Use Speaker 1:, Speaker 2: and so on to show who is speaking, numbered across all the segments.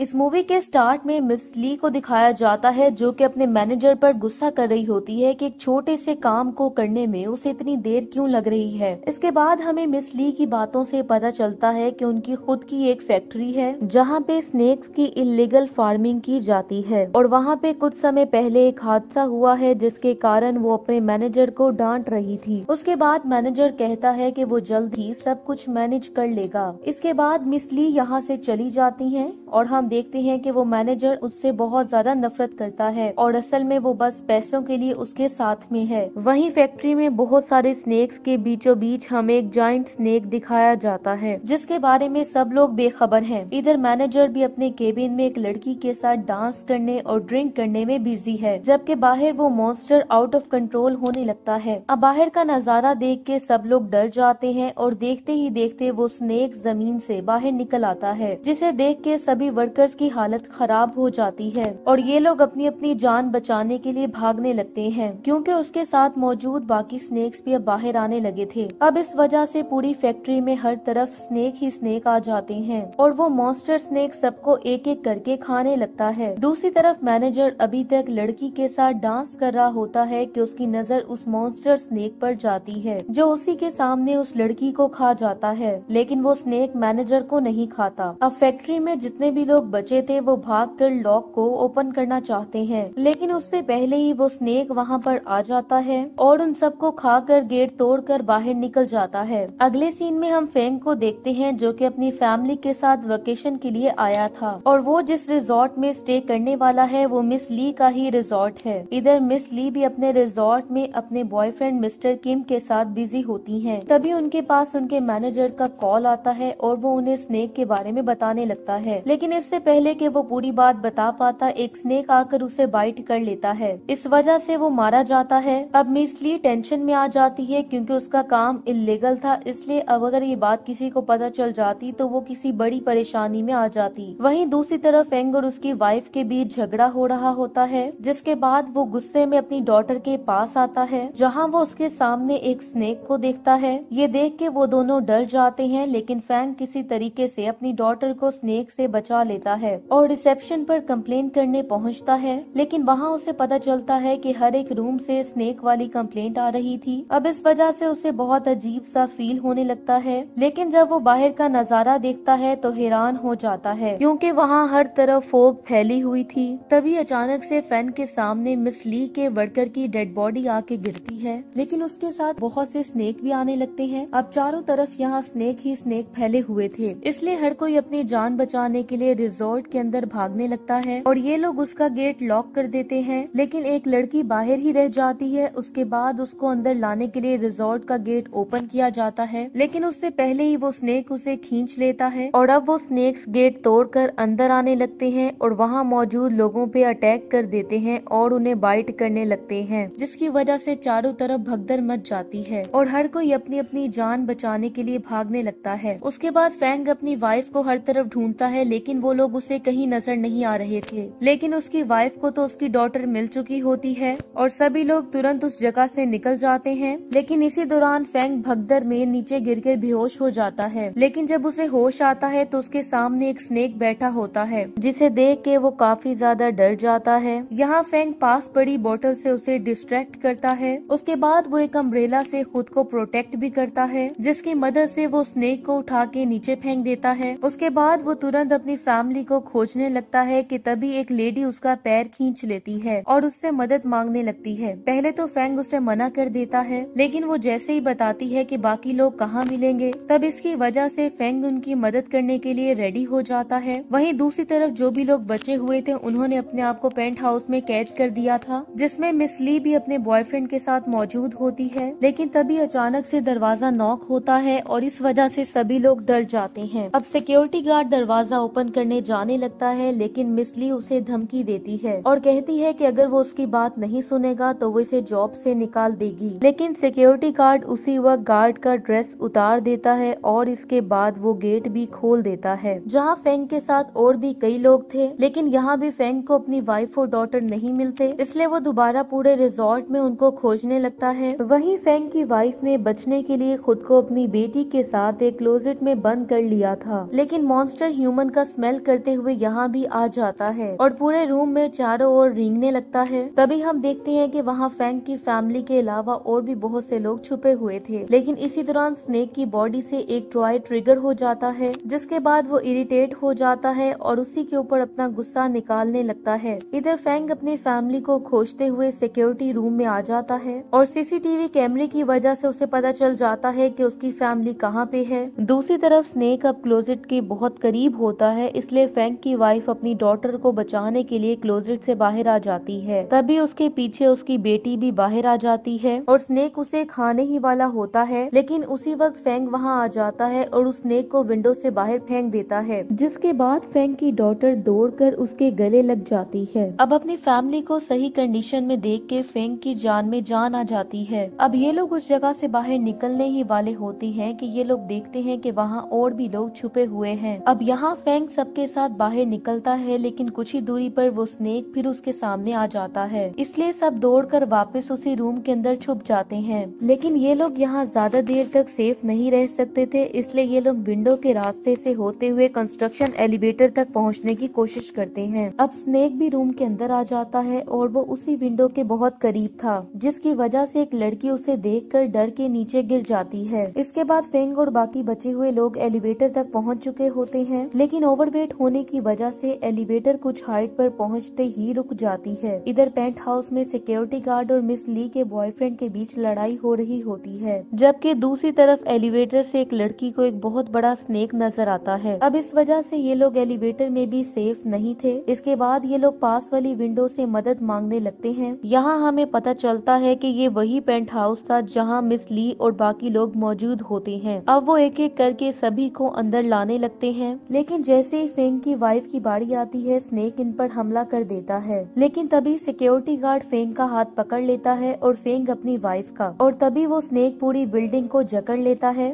Speaker 1: इस मूवी के स्टार्ट में मिस ली को दिखाया जाता है जो कि अपने मैनेजर पर गुस्सा कर रही होती है कि एक छोटे से काम को करने में उसे इतनी देर क्यों लग रही है इसके बाद हमें मिस ली की बातों से पता चलता है कि उनकी खुद की एक फैक्ट्री है जहां पे स्नेक्स की इलीगल फार्मिंग की जाती है और वहाँ पे कुछ समय पहले एक हादसा हुआ है जिसके कारण वो अपने मैनेजर को डांट रही थी उसके बाद मैनेजर कहता है की वो जल्द ही सब कुछ मैनेज कर लेगा इसके बाद मिस ली यहाँ ऐसी चली जाती है और हम हम देखते हैं कि वो मैनेजर उससे बहुत ज्यादा नफरत करता है और असल में वो बस पैसों के लिए उसके साथ में है वहीं फैक्ट्री में बहुत सारे स्नेक्स के बीचों बीच हमें एक जॉइंट स्नेक दिखाया जाता है जिसके बारे में सब लोग बेखबर हैं। इधर मैनेजर भी अपने केबिन में एक लड़की के साथ डांस करने और ड्रिंक करने में बिजी है जबकि बाहर वो मॉन्स्टर आउट ऑफ कंट्रोल होने लगता है अब बाहर का नजारा देख के सब लोग डर जाते हैं और देखते ही देखते वो स्नेक जमीन से बाहर निकल आता है जिसे देख के सभी वर्क वर्कर्स की हालत खराब हो जाती है और ये लोग अपनी अपनी जान बचाने के लिए भागने लगते हैं क्योंकि उसके साथ मौजूद बाकी स्नेक्स भी अब बाहर आने लगे थे अब इस वजह से पूरी फैक्ट्री में हर तरफ स्नेक ही स्नेक आ जाते हैं और वो मॉन्स्टर स्नेक सबको एक एक करके खाने लगता है दूसरी तरफ मैनेजर अभी तक लड़की के साथ डांस कर रहा होता है की उसकी नजर उस मॉन्स्टर स्नेक पर जाती है जो उसी के सामने उस लड़की को खा जाता है लेकिन वो स्नेक मैनेजर को नहीं खाता अब फैक्ट्री में जितने भी लोग लोग बचे थे वो भागकर लॉक को ओपन करना चाहते हैं लेकिन उससे पहले ही वो स्नेक वहाँ पर आ जाता है और उन सबको खाकर गेट तोड़कर बाहर निकल जाता है अगले सीन में हम फेंग को देखते हैं जो कि अपनी फैमिली के साथ वेकेशन के लिए आया था और वो जिस रिजॉर्ट में स्टे करने वाला है वो मिस ली का ही रिजॉर्ट है इधर मिस ली भी अपने रिजॉर्ट में अपने बॉयफ्रेंड मिस्टर किम के साथ बिजी होती है तभी उनके पास उनके मैनेजर का कॉल आता है और वो उन्हें स्नेक के बारे में बताने लगता है लेकिन इससे इससे पहले कि वो पूरी बात बता पाता एक स्नेक आकर उसे बाइट कर लेता है इस वजह से वो मारा जाता है अब मिसली टेंशन में आ जाती है क्योंकि उसका काम इलीगल था इसलिए अब अगर ये बात किसी को पता चल जाती तो वो किसी बड़ी परेशानी में आ जाती वही दूसरी तरफ एंग और उसकी वाइफ के बीच झगड़ा हो रहा होता है जिसके बाद वो गुस्से में अपनी डॉटर के पास आता है जहाँ वो उसके सामने एक स्नेक को देखता है ये देख के वो दोनों डर जाते हैं लेकिन फैंग किसी तरीके से अपनी डॉटर को स्नेक से बचा लेता मिलता है और रिसेप्शन पर कंप्लेन करने पहुंचता है लेकिन वहां उसे पता चलता है कि हर एक रूम से स्नेक वाली कंप्लेंट आ रही थी अब इस वजह से उसे बहुत अजीब सा फील होने लगता है लेकिन जब वो बाहर का नज़ारा देखता है तो हैरान हो जाता है क्योंकि वहाँ हर तरफ फोग फैली हुई थी तभी अचानक से फैन के सामने मिस ली के वर्कर की डेड बॉडी आके गिरती है लेकिन उसके साथ बहुत से स्नेक भी आने लगते हैं अब चारों तरफ यहाँ स्नेक ही स्नेक फैले हुए थे इसलिए हर कोई अपनी जान बचाने के लिए रिजॉर्ट के अंदर भागने लगता है और ये लोग उसका गेट लॉक कर देते हैं लेकिन एक लड़की बाहर ही रह जाती है उसके बाद उसको अंदर लाने के लिए रिजॉर्ट का गेट ओपन किया जाता है लेकिन उससे पहले ही वो स्नेक उसे खींच लेता है और अब वो स्नेक्स गेट तोड़कर अंदर आने लगते हैं और वहाँ मौजूद लोगों पे अटैक कर देते हैं और उन्हें बाइट करने लगते हैं जिसकी वजह से चारों तरफ भगदर मच जाती है और हर कोई अपनी अपनी जान बचाने के लिए भागने लगता है उसके बाद फैंग अपनी वाइफ को हर तरफ ढूंढता है लेकिन वो लोग लोग उसे कहीं नजर नहीं आ रहे थे लेकिन उसकी वाइफ को तो उसकी डॉटर मिल चुकी होती है और सभी लोग तुरंत उस जगह से निकल जाते हैं लेकिन इसी दौरान फैंक भगदर में नीचे गिर कर बेहोश हो जाता है लेकिन जब उसे होश आता है तो उसके सामने एक स्नेक बैठा होता है जिसे देख के वो काफी ज्यादा डर जाता है यहाँ फैंग पास पड़ी बोतल से उसे डिस्ट्रैक्ट करता है उसके बाद वो एक अम्ब्रेला से खुद को प्रोटेक्ट भी करता है जिसकी मदद से वो स्नेक को उठा के नीचे फेंक देता है उसके बाद वो तुरंत अपनी फैमिली फैमिली को खोजने लगता है कि तभी एक लेडी उसका पैर खींच लेती है और उससे मदद मांगने लगती है पहले तो फैंग उसे मना कर देता है लेकिन वो जैसे ही बताती है कि बाकी लोग कहाँ मिलेंगे तब इसकी वजह से फैंग उनकी मदद करने के लिए रेडी हो जाता है वहीं दूसरी तरफ जो भी लोग बचे हुए थे उन्होंने अपने आप को पेंट हाउस में कैद कर दिया था जिसमे मिस ली भी अपने बॉयफ्रेंड के साथ मौजूद होती है लेकिन तभी अचानक ऐसी दरवाजा नॉक होता है और इस वजह ऐसी सभी लोग डर जाते हैं अब सिक्योरिटी गार्ड दरवाजा ओपन करने करने जाने लगता है लेकिन मिसली उसे धमकी देती है और कहती है कि अगर वो उसकी बात नहीं सुनेगा तो वो इसे जॉब से निकाल देगी लेकिन सिक्योरिटी गार्ड उसी वक्त गार्ड का ड्रेस उतार देता है और इसके बाद वो गेट भी खोल देता है जहाँ फेंग के साथ और भी कई लोग थे लेकिन यहाँ भी फेंग को अपनी वाइफ और डॉटर नहीं मिलते इसलिए वो दोबारा पूरे रिजॉर्ट में उनको खोजने लगता है वही फेंग की वाइफ ने बचने के लिए खुद को अपनी बेटी के साथ एक क्लोजेट में बंद कर लिया था लेकिन मॉन्स्टर ह्यूमन का स्मेल करते हुए यहाँ भी आ जाता है और पूरे रूम में चारों ओर रिंगने लगता है तभी हम देखते हैं कि वहाँ फैंक की फैमिली के अलावा और भी बहुत से लोग छुपे हुए थे लेकिन इसी दौरान स्नेक की बॉडी से एक ट्रॉय ट्रिगर हो जाता है जिसके बाद वो इरिटेट हो जाता है और उसी के ऊपर अपना गुस्सा निकालने लगता है इधर फैंक अपनी फैमिली को खोजते हुए सिक्योरिटी रूम में आ जाता है और सीसीटीवी कैमरे की वजह से उसे पता चल जाता है कि उसकी फैमिली कहाँ पे है दूसरी तरफ स्नेक अब क्लोजेट के बहुत करीब होता है इसलिए इसलिए फैंक की वाइफ अपनी डॉटर को बचाने के लिए क्लोजेट से बाहर आ जाती है तभी उसके पीछे उसकी बेटी भी बाहर आ जाती है और स्नेक उसे खाने ही वाला होता है लेकिन उसी वक्त फेंक वहाँ आ जाता है और उस स्नेक को विंडो से बाहर फेंक देता है जिसके बाद फेंक की डॉटर दौड़कर उसके गले लग जाती है अब अपनी फैमिली को सही कंडीशन में देख के फेंक की जान में जान आ जाती है अब ये लोग उस जगह से बाहर निकलने ही वाले होते हैं कि ये लोग देखते हैं कि वहाँ और भी लोग छुपे हुए हैं अब यहाँ फेंक सबके के साथ बाहर निकलता है लेकिन कुछ ही दूरी पर वो स्नेक फिर उसके सामने आ जाता है इसलिए सब दौड़कर वापस उसी रूम के अंदर छुप जाते हैं लेकिन ये लोग यहाँ ज्यादा देर तक सेफ नहीं रह सकते थे इसलिए ये लोग विंडो के रास्ते से होते हुए कंस्ट्रक्शन एलिवेटर तक पहुँचने की कोशिश करते हैं अब स्नेक भी रूम के अंदर आ जाता है और वो उसी विंडो के बहुत करीब था जिसकी वजह से एक लड़की उसे कर डर के नीचे गिर जाती है इसके बाद फेंग और बाकी बचे हुए लोग एलिवेटर तक पहुँच चुके होते हैं लेकिन ओवरवेट होने की वजह से एलिवेटर कुछ हाइट पर पहुंचते ही रुक जाती है इधर पेंट हाउस में सिक्योरिटी गार्ड और मिस ली के बॉयफ्रेंड के बीच लड़ाई हो रही होती है जबकि दूसरी तरफ एलिवेटर से एक लड़की को एक बहुत बड़ा स्नेक नजर आता है अब इस वजह से ये लोग एलिवेटर में भी सेफ नहीं थे इसके बाद ये लोग पास वाली विंडो से मदद मांगने लगते हैं यहाँ हमें पता चलता है कि ये वही पेंट हाउस था जहाँ मिस ली और बाकी लोग मौजूद होते हैं अब वो एक एक करके सभी को अंदर लाने लगते हैं लेकिन जैसे ही फेंग की वाइफ की बाड़ी आती है स्नेक इन पर हमला कर देता है लेकिन तभी सिक्योरिटी गार्ड फेंग का हाथ पकड़ लेता है और फेंग अपनी वाइफ का और तभी वो स्नेक पूरी बिल्डिंग को जकड़ लेता है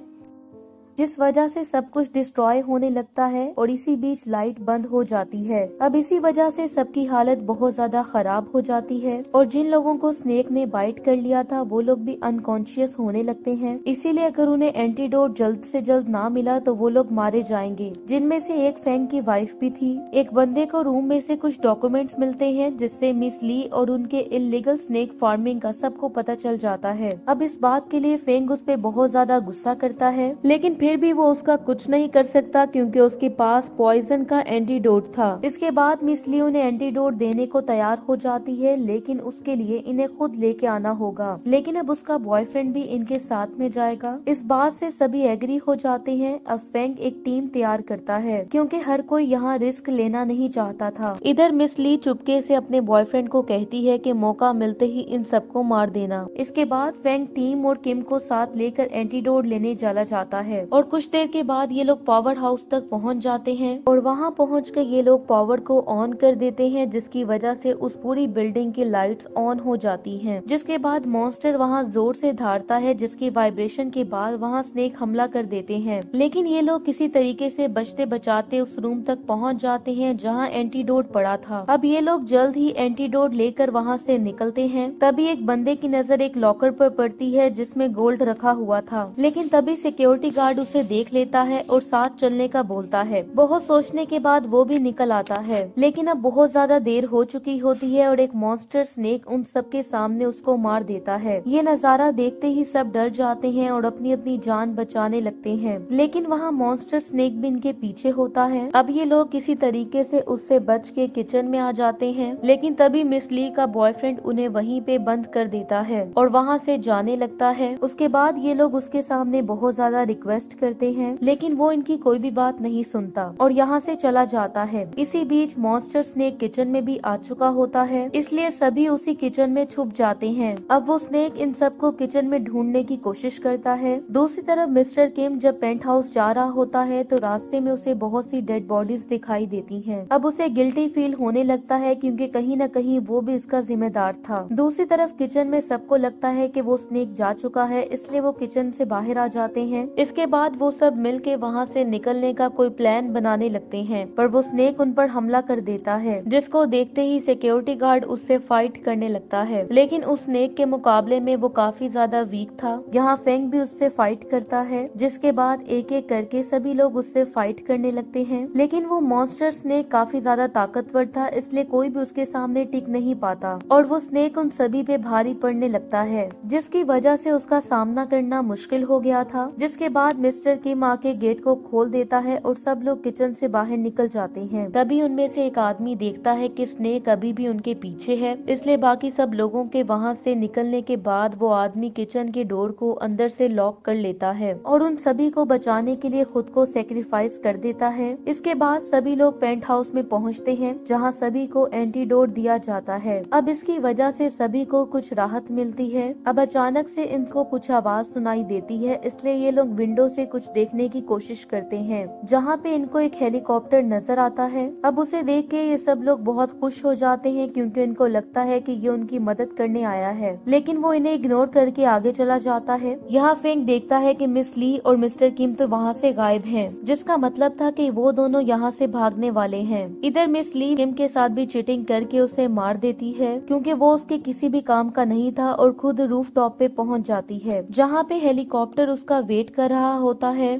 Speaker 1: जिस वजह से सब कुछ डिस्ट्रॉय होने लगता है और इसी बीच लाइट बंद हो जाती है अब इसी वजह से सबकी हालत बहुत ज्यादा खराब हो जाती है और जिन लोगों को स्नेक ने बाइट कर लिया था वो लोग भी अनकॉन्शियस होने लगते हैं इसीलिए अगर उन्हें एंटीडोट जल्द से जल्द ना मिला तो वो लोग मारे जाएंगे जिनमें से एक फैंग की वाइफ भी थी एक बंदे को रूम में से कुछ डॉक्यूमेंट्स मिलते हैं जिससे मिस ली और उनके इलीगल स्नेक फार्मिंग का सबको पता चल जाता है अब इस बात के लिए फेंग उस पर बहुत ज्यादा गुस्सा करता है लेकिन फिर फिर भी वो उसका कुछ नहीं कर सकता क्योंकि उसके पास पॉइजन का एंटीडोट था इसके बाद मिस ली उन्हें एंटीडोट देने को तैयार हो जाती है लेकिन उसके लिए इन्हें खुद लेके आना होगा लेकिन अब उसका बॉयफ्रेंड भी इनके साथ में जाएगा इस बात से सभी एग्री हो जाते हैं अब फेंग एक टीम तैयार करता है क्योंकि हर कोई यहाँ रिस्क लेना नहीं चाहता था इधर मिस ली चुपके से अपने बॉयफ्रेंड को कहती है कि मौका मिलते ही इन सबको मार देना इसके बाद फेंग टीम और किम को साथ लेकर एंटीडोट लेने चला जाता है और और कुछ देर के बाद ये लोग पावर हाउस तक पहुंच जाते हैं और वहां पहुंच कर ये लोग पावर को ऑन कर देते हैं जिसकी वजह से उस पूरी बिल्डिंग की लाइट्स ऑन हो जाती हैं जिसके बाद मॉन्स्टर वहां जोर से धारता है जिसकी वाइब्रेशन के बाद वहां स्नेक हमला कर देते हैं लेकिन ये लोग किसी तरीके से बचते बचाते उस रूम तक पहुँच जाते हैं जहाँ एंटीडोट पड़ा था अब ये लोग जल्द ही एंटीडोट लेकर वहाँ से निकलते हैं तभी एक बंदे की नजर एक लॉकर पर पड़ती है जिसमे गोल्ड रखा हुआ था लेकिन तभी सिक्योरिटी गार्ड गार्ड उसे देख लेता है और साथ चलने का बोलता है बहुत सोचने के बाद वो भी निकल आता है लेकिन अब बहुत ज्यादा देर हो चुकी होती है और एक मॉन्स्टर स्नेक उन सबके सामने उसको मार देता है ये नज़ारा देखते ही सब डर जाते हैं और अपनी अपनी जान बचाने लगते हैं लेकिन वहाँ मॉन्स्टर स्नेक भी इनके पीछे होता है अब ये लोग किसी तरीके से उससे बच के किचन में आ जाते हैं लेकिन तभी मिस ली का बॉयफ्रेंड उन्हें वहीं पे बंद कर देता है और वहाँ से जाने लगता है उसके बाद ये लोग उसके सामने बहुत ज्यादा रिक्वेस्ट रिक्वेस्ट करते हैं लेकिन वो इनकी कोई भी बात नहीं सुनता और यहाँ से चला जाता है इसी बीच मॉन्स्टर स्नेक किचन में भी आ चुका होता है इसलिए सभी उसी किचन में छुप जाते हैं अब वो स्नेक इन सबको किचन में ढूंढने की कोशिश करता है दूसरी तरफ मिस्टर किम जब पेंट हाउस जा रहा होता है तो रास्ते में उसे बहुत सी डेड बॉडीज दिखाई देती है अब उसे गिल्टी फील होने लगता है क्यूँकी कहीं न कहीं वो भी इसका जिम्मेदार था दूसरी तरफ किचन में सबको लगता है की वो स्नेक जा चुका है इसलिए वो किचन से बाहर आ जाते हैं इसके बाद बाद वो सब मिल के वहाँ से निकलने का कोई प्लान बनाने लगते हैं पर वो स्नेक उन पर हमला कर देता है जिसको देखते ही सिक्योरिटी गार्ड उससे फाइट करने लगता है लेकिन उस स्नेक के मुकाबले में वो काफी ज्यादा वीक था यहाँ फेंग भी उससे फाइट करता है जिसके बाद एक एक करके सभी लोग उससे फाइट करने लगते है लेकिन वो मॉन्स्टर स्नेक काफी ज्यादा ताकतवर था इसलिए कोई भी उसके सामने टिक नहीं पाता और वो स्नेक उन सभी पे भारी पड़ने लगता है जिसकी वजह से उसका सामना करना मुश्किल हो गया था जिसके बाद मिस्टर की माँ के गेट को खोल देता है और सब लोग किचन से बाहर निकल जाते हैं तभी उनमें से एक आदमी देखता है कि स्नेक अभी भी उनके पीछे है इसलिए बाकी सब लोगों के वहाँ से निकलने के बाद वो आदमी किचन के डोर को अंदर से लॉक कर लेता है और उन सभी को बचाने के लिए खुद को सेक्रीफाइस कर देता है इसके बाद सभी लोग पेंट हाउस में पहुँचते हैं जहाँ सभी को एंटीडोट दिया जाता है अब इसकी वजह से सभी को कुछ राहत मिलती है अब अचानक से इनको कुछ आवाज सुनाई देती है इसलिए ये लोग विंडो से से कुछ देखने की कोशिश करते हैं जहाँ पे इनको एक हेलीकॉप्टर नजर आता है अब उसे देख के ये सब लोग बहुत खुश हो जाते हैं क्योंकि इनको लगता है कि ये उनकी मदद करने आया है लेकिन वो इन्हें इग्नोर करके आगे चला जाता है यहाँ फेंक देखता है की मिस ली और मिस्टर किम तो वहाँ से गायब है जिसका मतलब था की वो दोनों यहाँ से भागने वाले है इधर मिस ली किम के साथ भी चीटिंग करके उसे मार देती है क्योंकि वो उसके किसी भी काम का नहीं था और खुद रूफ टॉप पे पहुँच जाती है जहाँ पे हेलीकॉप्टर उसका वेट कर रहा हो होता है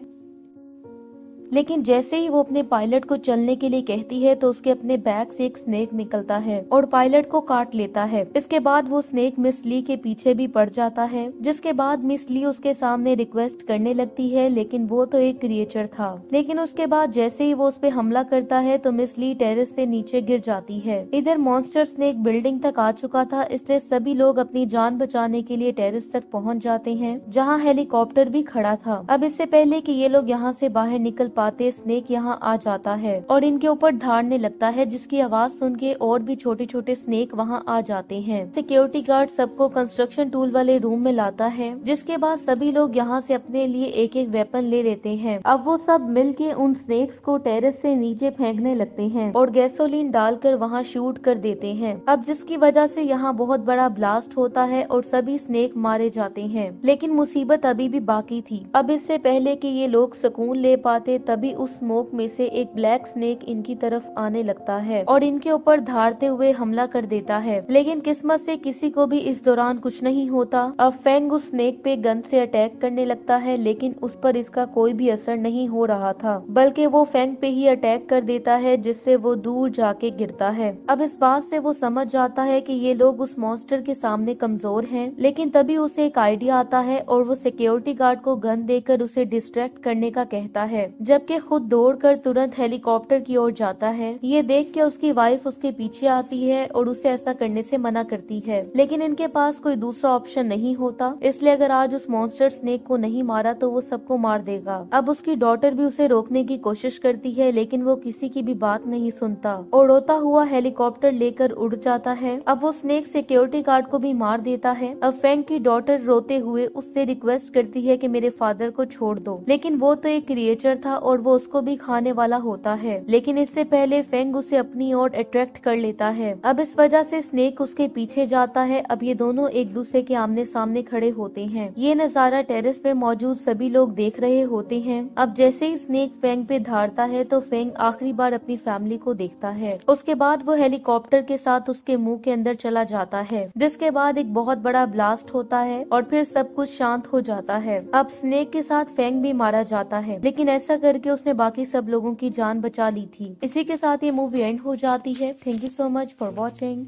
Speaker 1: लेकिन जैसे ही वो अपने पायलट को चलने के लिए कहती है तो उसके अपने बैग से एक स्नेक निकलता है और पायलट को काट लेता है इसके बाद वो स्नेक मिस ली के पीछे भी पड़ जाता है जिसके बाद मिस ली उसके सामने रिक्वेस्ट करने लगती है लेकिन वो तो एक क्रिएचर था लेकिन उसके बाद जैसे ही वो उस पर हमला करता है तो मिस ली टेरिस से नीचे गिर जाती है इधर मॉन्स्टर स्नेक बिल्डिंग तक आ चुका था इसलिए सभी लोग अपनी जान बचाने के लिए टेरिस तक पहुँच जाते हैं जहाँ हेलीकॉप्टर भी खड़ा था अब इससे पहले की ये लोग यहाँ से बाहर निकल पाते स्नेक यहाँ आ जाता है और इनके ऊपर धाड़ने लगता है जिसकी आवाज सुन के और भी छोटे छोटे स्नेक वहाँ आ जाते हैं सिक्योरिटी गार्ड सबको कंस्ट्रक्शन टूल वाले रूम में लाता है जिसके बाद सभी लोग यहाँ से अपने लिए एक एक वेपन ले लेते हैं अब वो सब मिल के उन स्नेक्स को टेरेस से नीचे फेंकने लगते हैं और गैसोलीन डालकर वहाँ शूट कर देते हैं अब जिसकी वजह से यहाँ बहुत बड़ा ब्लास्ट होता है और सभी स्नेक मारे जाते हैं लेकिन मुसीबत अभी भी बाकी थी अब इससे पहले कि ये लोग सुकून ले पाते तभी उस स्मोक में से एक ब्लैक स्नेक इनकी तरफ आने लगता है और इनके ऊपर धारते हुए हमला कर देता है लेकिन किस्मत से किसी को भी इस दौरान कुछ नहीं होता अब फेंग उस स्नेक पे गन से अटैक करने लगता है लेकिन उस पर इसका कोई भी असर नहीं हो रहा था बल्कि वो फेंग पे ही अटैक कर देता है जिससे वो दूर जाके गिरता है अब इस बात से वो समझ जाता है कि ये लोग उस मॉन्स्टर के सामने कमजोर हैं लेकिन तभी उसे एक आइडिया आता है और वो सिक्योरिटी गार्ड को गन देकर उसे डिस्ट्रैक्ट करने का कहता है जब जबकि खुद दौड़कर तुरंत हेलीकॉप्टर की ओर जाता है ये देख के उसकी वाइफ उसके पीछे आती है और उसे ऐसा करने से मना करती है लेकिन इनके पास कोई दूसरा ऑप्शन नहीं होता इसलिए अगर आज उस मॉन्स्टर स्नेक को नहीं मारा तो वो सबको मार देगा अब उसकी डॉटर भी उसे रोकने की कोशिश करती है लेकिन वो किसी की भी बात नहीं सुनता और रोता हुआ हेलीकॉप्टर लेकर उड़ जाता है अब वो स्नेक सिक्योरिटी गार्ड को भी मार देता है अब फैंक की डॉटर रोते हुए उससे रिक्वेस्ट करती है की मेरे फादर को छोड़ दो लेकिन वो तो एक क्रिएटर था और और वो उसको भी खाने वाला होता है लेकिन इससे पहले फेंग उसे अपनी ओर अट्रैक्ट कर लेता है अब इस वजह से स्नेक उसके पीछे जाता है अब ये दोनों एक दूसरे के आमने सामने खड़े होते हैं ये नज़ारा टेरेस पे मौजूद सभी लोग देख रहे होते हैं अब जैसे ही स्नेक फेंग पे धारता है तो फेंग आखिरी बार अपनी फैमिली को देखता है उसके बाद वो हेलीकॉप्टर के साथ उसके मुंह के अंदर चला जाता है जिसके बाद एक बहुत बड़ा ब्लास्ट होता है और फिर सब कुछ शांत हो जाता है अब स्नेक के साथ फेंग भी मारा जाता है लेकिन ऐसा करके उसने बाकी सब लोगों की जान बचा ली थी इसी के साथ ये मूवी एंड हो जाती है thank you so much for watching